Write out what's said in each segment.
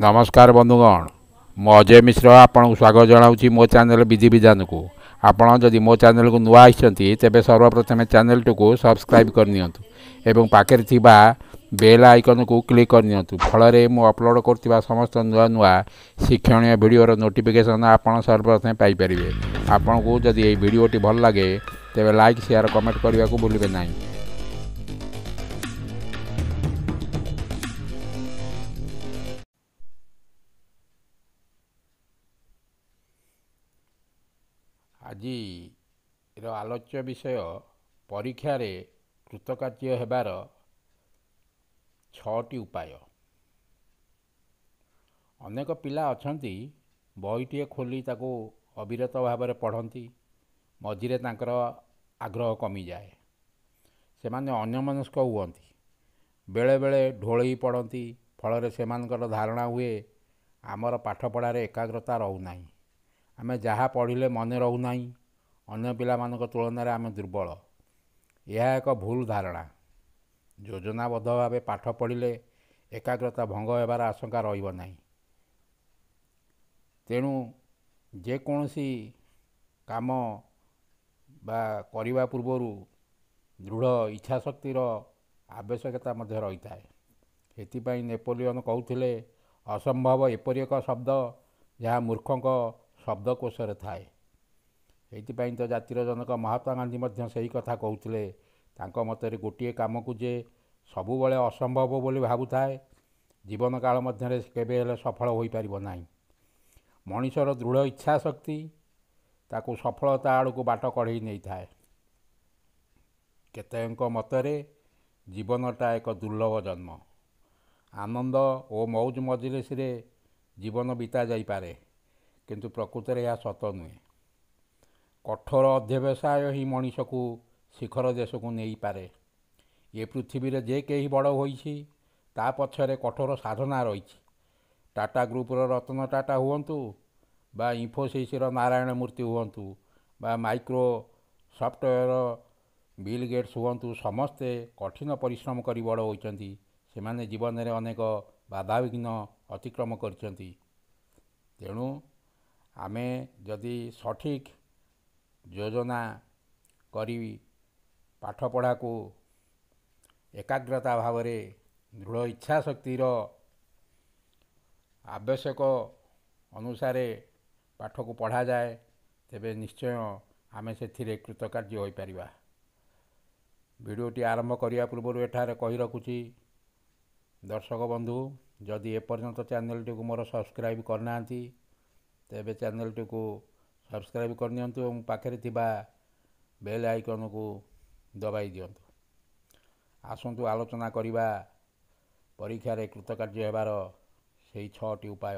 ନମସ୍କାର ବନ୍ଧୁଗଣ ମୁଁ ଅଜୟ ମିଶ୍ର ଆପଣଙ୍କୁ ସ୍ୱାଗତ ଜଣାଉଛି ମୋ ଚ୍ୟାନେଲ୍ ବିଜି ବିଜାନକୁ ଆପଣ ଯଦି ମୋ ଚ୍ୟାନେଲ୍କୁ ନୂଆ ଆସିଛନ୍ତି ତେବେ ସର୍ବପ୍ରଥମେ ଚ୍ୟାନେଲ୍ଟିକୁ ସବସ୍କ୍ରାଇବ୍ କରିନିଅନ୍ତୁ ଏବଂ ପାଖରେ ଥିବା ବେଲ୍ ଆଇକନ୍କୁ କ୍ଲିକ୍ କରିନିଅନ୍ତୁ ଫଳରେ ମୁଁ ଅପଲୋଡ଼ କରୁଥିବା ସମସ୍ତ ନୂଆ ନୂଆ ଶିକ୍ଷଣୀୟ ଭିଡ଼ିଓର ନୋଟିଫିକେସନ୍ ଆପଣ ସର୍ବପ୍ରଥମେ ପାଇପାରିବେ ଆପଣଙ୍କୁ ଯଦି ଏହି ଭିଡ଼ିଓଟି ଭଲ ଲାଗେ ତେବେ ଲାଇକ୍ ସେୟାର କମେଣ୍ଟ କରିବାକୁ ଭୁଲିବେ ନାହିଁ ଆଜିର ଆଲୋଚ୍ୟ ବିଷୟ ପରୀକ୍ଷାରେ କୃତକାର୍ଯ୍ୟ ହେବାର ଛଅଟି ଉପାୟ ଅନେକ ପିଲା ଅଛନ୍ତି ବହିଟିଏ ଖୋଲି ତାକୁ ଅବିରତ ଭାବରେ ପଢ଼ନ୍ତି ମଝିରେ ତାଙ୍କର ଆଗ୍ରହ କମିଯାଏ ସେମାନେ ଅନ୍ୟମନସ୍କ ହୁଅନ୍ତି ବେଳେବେଳେ ଢୋଳେଇ ପଡ଼ନ୍ତି ଫଳରେ ସେମାନଙ୍କର ଧାରଣା ହୁଏ ଆମର ପାଠପଢ଼ାରେ ଏକାଗ୍ରତା ରହୁନାହିଁ ଆମେ ଯାହା ପଢ଼ିଲେ ମନେ ରହୁନାହିଁ ଅନ୍ୟ ପିଲାମାନଙ୍କ ତୁଳନାରେ ଆମେ ଦୁର୍ବଳ ଏହା ଏକ ଭୁଲ ଧାରଣା ଯୋଜନାବଦ୍ଧ ଭାବେ ପାଠ ପଢ଼ିଲେ ଏକାଗ୍ରତା ଭଙ୍ଗ ହେବାର ଆଶଙ୍କା ରହିବ ନାହିଁ ତେଣୁ ଯେକୌଣସି କାମ ବା କରିବା ପୂର୍ବରୁ ଦୃଢ଼ ଇଚ୍ଛାଶକ୍ତିର ଆବଶ୍ୟକତା ମଧ୍ୟ ରହିଥାଏ ସେଥିପାଇଁ ନେପୋଲିଅନ କହୁଥିଲେ ଅସମ୍ଭବ ଏପରି ଏକ ଶବ୍ଦ ଯାହା ମୂର୍ଖଙ୍କ ଶବ୍ଦକୋଷରେ ଥାଏ ସେଇଥିପାଇଁ ତ ଜାତିର ଜନକ ମହାତ୍ମା ଗାନ୍ଧୀ ମଧ୍ୟ ସେହି କଥା କହୁଥିଲେ ତାଙ୍କ ମତରେ ଗୋଟିଏ କାମକୁ ଯେ ସବୁବେଳେ ଅସମ୍ଭବ ବୋଲି ଭାବୁଥାଏ ଜୀବନ କାଳ ମଧ୍ୟରେ କେବେ ହେଲେ ସଫଳ ହୋଇପାରିବ ନାହିଁ ମଣିଷର ଦୃଢ଼ ଇଚ୍ଛା ଶକ୍ତି ତାକୁ ସଫଳତା ଆଡ଼କୁ ବାଟ କଢ଼େଇ ନେଇଥାଏ କେତେଙ୍କ ମତରେ ଜୀବନଟା ଏକ ଦୁର୍ଲଭ ଜନ୍ମ ଆନନ୍ଦ ଓ ମଉଜ ମଜଲିସରେ ଜୀବନ ବିତା ଯାଇପାରେ କିନ୍ତୁ ପ୍ରକୃତରେ ଏହା ସତ ନୁହେଁ କଠୋର ଅଧ୍ୟବସାୟ ହିଁ ମଣିଷକୁ ଶିଖର ଦେଶକୁ ନେଇପାରେ ଏ ପୃଥିବୀରେ ଯେ କେହି ବଡ଼ ହୋଇଛି ତା ପଛରେ କଠୋର ସାଧନା ରହିଛି ଟାଟା ଗ୍ରୁପର ରତ୍ନ ଟାଟା ହୁଅନ୍ତୁ ବା ଇନଫୋସିସ୍ର ନାରାୟଣ ମୂର୍ତ୍ତି ହୁଅନ୍ତୁ ବା ମାଇକ୍ରୋ ସଫ୍ଟୱେର୍ ବିଲ୍ ଗେଟ୍ସ ହୁଅନ୍ତୁ ସମସ୍ତେ କଠିନ ପରିଶ୍ରମ କରି ବଡ଼ ହୋଇଛନ୍ତି ସେମାନେ ଜୀବନରେ ଅନେକ ବାଧାବିଘ୍ନ ଅତିକ୍ରମ କରିଛନ୍ତି ତେଣୁ ଆମେ ଯଦି ସଠିକ୍ ଯୋଜନା କରି ପାଠପଢ଼ାକୁ ଏକାଗ୍ରତା ଭାବରେ ଦୃଢ଼ ଇଚ୍ଛା ଶକ୍ତିର ଆବଶ୍ୟକ ଅନୁସାରେ ପାଠକୁ ପଢ଼ାଯାଏ ତେବେ ନିଶ୍ଚୟ ଆମେ ସେଥିରେ କୃତକାର୍ଯ୍ୟ ହୋଇପାରିବା ଭିଡ଼ିଓଟି ଆରମ୍ଭ କରିବା ପୂର୍ବରୁ ଏଠାରେ କହି ରଖୁଛି ଦର୍ଶକ ବନ୍ଧୁ ଯଦି ଏପର୍ଯ୍ୟନ୍ତ ଚ୍ୟାନେଲ୍ଟିକୁ ମୋର ସବସ୍କ୍ରାଇବ୍ କରିନାହାନ୍ତି ତେବେ ଚ୍ୟାନେଲ୍ଟିକୁ ସବସ୍କ୍ରାଇବ୍ କରିନିଅନ୍ତୁ ଏବଂ ପାଖରେ ଥିବା ବେଲ୍ ଆଇକନ୍କୁ ଦବାଇ ଦିଅନ୍ତୁ ଆସନ୍ତୁ ଆଲୋଚନା କରିବା ପରୀକ୍ଷାରେ କୃତକାର୍ଯ୍ୟ ହେବାର ସେହି ଛଅଟି ଉପାୟ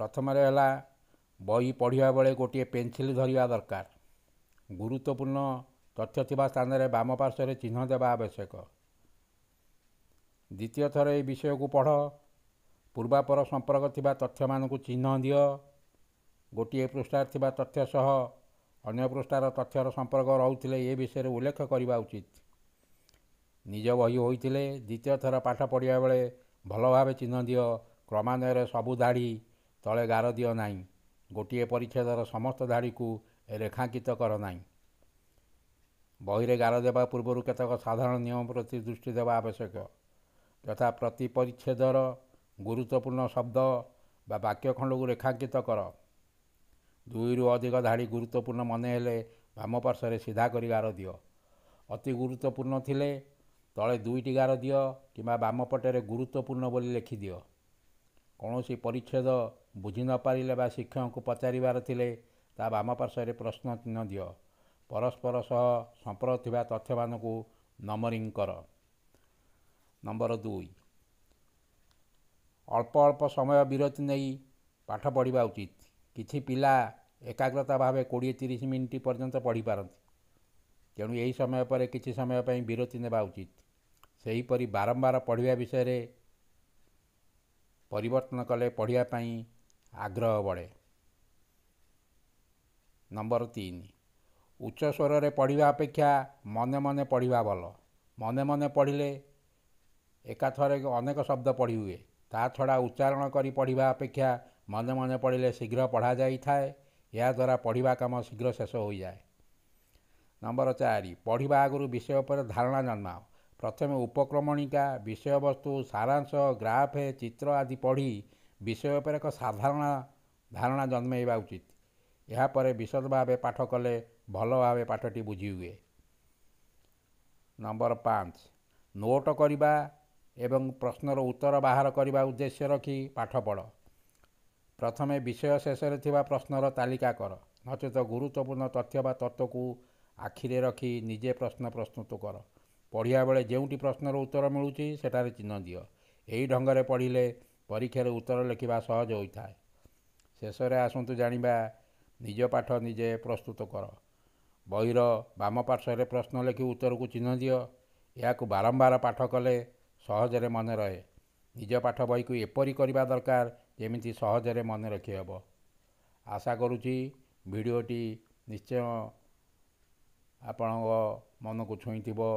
ପ୍ରଥମରେ ହେଲା ବହି ପଢ଼ିବା ବେଳେ ଗୋଟିଏ ପେନ୍ସିଲ୍ ଧରିବା ଦରକାର ଗୁରୁତ୍ୱପୂର୍ଣ୍ଣ ତଥ୍ୟ ଥିବା ସ୍ଥାନରେ ବାମ ପାର୍ଶ୍ୱରେ ଚିହ୍ନ ଦେବା ଆବଶ୍ୟକ ଦ୍ୱିତୀୟ ଥର ଏହି ବିଷୟକୁ ପଢ଼ ପୂର୍ବାପର ସମ୍ପର୍କ ଥିବା ତଥ୍ୟମାନଙ୍କୁ ଚିହ୍ନ ଦିଅ ଗୋଟିଏ ପୃଷ୍ଠାରେ ଥିବା ତଥ୍ୟ ସହ ଅନ୍ୟ ପୃଷ୍ଠାର ତଥ୍ୟର ସମ୍ପର୍କ ରହୁଥିଲେ ଏ ବିଷୟରେ ଉଲ୍ଲେଖ କରିବା ଉଚିତ ନିଜ ବହି ହୋଇଥିଲେ ଦ୍ୱିତୀୟ ଥର ପାଠ ପଢ଼ିବା ବେଳେ ଭଲ ଭାବେ ଚିହ୍ନ ଦିଅ କ୍ରମାନ୍ୱୟରେ ସବୁ ଧାଡ଼ି ତଳେ ଗାର ଦିଅ ନାହିଁ ଗୋଟିଏ ପରିଚ୍ଛେଦର ସମସ୍ତ ଧାଡ଼ିକୁ ରେଖାଙ୍କିତ କର ନାହିଁ ବହିରେ ଗାର ଦେବା ପୂର୍ବରୁ କେତେକ ସାଧାରଣ ନିୟମ ପ୍ରତି ଦୃଷ୍ଟି ଦେବା ଆବଶ୍ୟକ ଯଥା ପ୍ରତି ପରିଚ୍ଛେଦର ଗୁରୁତ୍ୱପୂର୍ଣ୍ଣ ଶବ୍ଦ ବା ବାକ୍ୟ ଖଣ୍ଡକୁ ରେଖାଙ୍କିତ କର ଦୁଇରୁ ଅଧିକ ଧାଡ଼ି ଗୁରୁତ୍ୱପୂର୍ଣ୍ଣ ମନେ ହେଲେ ବାମ ପାର୍ଶ୍ୱରେ ସିଧା କରି ଗାର ଦିଅ ଅତି ଗୁରୁତ୍ୱପୂର୍ଣ୍ଣ ଥିଲେ ତଳେ ଦୁଇଟି ଗାର ଦିଅ କିମ୍ବା ବାମ ପଟରେ ଗୁରୁତ୍ୱପୂର୍ଣ୍ଣ ବୋଲି ଲେଖିଦିଅ କୌଣସି ପରିଚ୍ଛେଦ ବୁଝି ନପାରିଲେ ବା ଶିକ୍ଷକଙ୍କୁ ପଚାରିବାର ଥିଲେ ତା ବାମ ପାର୍ଶ୍ୱରେ ପ୍ରଶ୍ନ ଚିହ୍ନ ଦିଅ ପରସ୍ପର ସହ ସମ୍ପର୍କ ଥିବା ତଥ୍ୟମାନଙ୍କୁ ନମ୍ବରିଂ କର ନମ୍ବର ଦୁଇ ଅଳ୍ପ ଅଳ୍ପ ସମୟ ବିରତି ନେଇ ପାଠ ପଢ଼ିବା ଉଚିତ କିଛି ପିଲା ଏକାଗ୍ରତା ଭାବେ କୋଡ଼ିଏ ତିରିଶ ମିନିଟ୍ ପର୍ଯ୍ୟନ୍ତ ପଢ଼ିପାରନ୍ତି ତେଣୁ ଏହି ସମୟ ପରେ କିଛି ସମୟ ପାଇଁ ବିରତି ନେବା ଉଚିତ ସେହିପରି ବାରମ୍ବାର ପଢ଼ିବା ବିଷୟରେ ପରିବର୍ତ୍ତନ କଲେ ପଢ଼ିବା ପାଇଁ ଆଗ୍ରହ ବଢ଼େ ନମ୍ବର ତିନି ଉଚ୍ଚ ସ୍ୱରରେ ପଢ଼ିବା ଅପେକ୍ଷା ମନେ ମନେ ପଢ଼ିବା ଭଲ ମନେ ମନେ ପଢ଼ିଲେ ଏକାଥରେ ଅନେକ ଶବ୍ଦ ପଢ଼ି ହୁଏ ତା ଛଡ଼ା ଉଚ୍ଚାରଣ କରି ପଢ଼ିବା ଅପେକ୍ଷା ମନେ ମନେ ପଢ଼ିଲେ ଶୀଘ୍ର ପଢ଼ାଯାଇଥାଏ ଏହାଦ୍ୱାରା ପଢ଼ିବା କାମ ଶୀଘ୍ର ଶେଷ ହୋଇଯାଏ ନମ୍ବର ଚାରି ପଢ଼ିବା ଆଗରୁ ବିଷୟ ଉପରେ ଧାରଣା ଜନ୍ମାଅ ପ୍ରଥମେ ଉପକ୍ରମଣିକା ବିଷୟବସ୍ତୁ ସାରାଂଶ ଗ୍ରାଫ ଚିତ୍ର ଆଦି ପଢ଼ି ବିଷୟ ଉପରେ ଏକ ସାଧାରଣ ଧାରଣା ଜନ୍ମେଇବା ଉଚିତ ଏହାପରେ ବିଶଦ ଭାବେ ପାଠ କଲେ ଭଲ ଭାବେ ପାଠଟି ବୁଝି ହୁଏ ନମ୍ବର ପାଞ୍ଚ ନୋଟ୍ କରିବା ଏବଂ ପ୍ରଶ୍ନର ଉତ୍ତର ବାହାର କରିବା ଉଦ୍ଦେଶ୍ୟ ରଖି ପାଠ ପଢ଼ ପ୍ରଥମେ ବିଷୟ ଶେଷରେ ଥିବା ପ୍ରଶ୍ନର ତାଲିକା କର ନଚେତ ଗୁରୁତ୍ୱପୂର୍ଣ୍ଣ ତଥ୍ୟ ବା ତତ୍ତ୍ୱକୁ ଆଖିରେ ରଖି ନିଜେ ପ୍ରଶ୍ନ ପ୍ରସ୍ତୁତ କର ପଢ଼ିବା ବେଳେ ଯେଉଁଠି ପ୍ରଶ୍ନର ଉତ୍ତର ମିଳୁଛି ସେଠାରେ ଚିହ୍ନ ଦିଅ ଏହି ଢଙ୍ଗରେ ପଢ଼ିଲେ ପରୀକ୍ଷାରେ ଉତ୍ତର ଲେଖିବା ସହଜ ହୋଇଥାଏ ଶେଷରେ ଆସନ୍ତୁ ଜାଣିବା ନିଜ ପାଠ ନିଜେ ପ୍ରସ୍ତୁତ କର ବହିର ବାମ ପାର୍ଶ୍ୱରେ ପ୍ରଶ୍ନ ଲେଖି ଉତ୍ତରକୁ ଚିହ୍ନ ଦିଅ ଏହାକୁ ବାରମ୍ବାର ପାଠ କଲେ ସହଜରେ ମନେ ରହେ ନିଜ ପାଠ ବହିକୁ ଏପରି କରିବା ଦରକାର ଯେମିତି ସହଜରେ ମନେ ରଖିହେବ ଆଶା କରୁଛି ଭିଡ଼ିଓଟି ନିଶ୍ଚୟ ଆପଣଙ୍କ ମନକୁ ଛୁଇଁଥିବ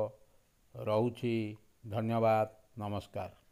ରହୁଛି ଧନ୍ୟବାଦ ନମସ୍କାର